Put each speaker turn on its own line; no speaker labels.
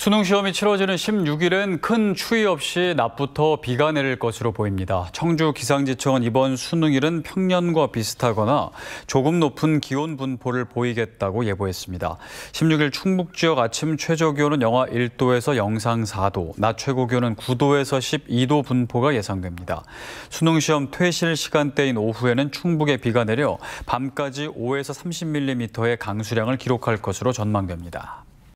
수능 시험이 치러지는 1 6일은큰 추위 없이 낮부터 비가 내릴 것으로 보입니다. 청주 기상지청은 이번 수능일은 평년과 비슷하거나 조금 높은 기온 분포를 보이겠다고 예보했습니다. 16일 충북 지역 아침 최저 기온은 영하 1도에서 영상 4도, 낮 최고 기온은 9도에서 12도 분포가 예상됩니다. 수능 시험 퇴실 시간대인 오후에는 충북에 비가 내려 밤까지 5에서 30mm의 강수량을 기록할 것으로 전망됩니다.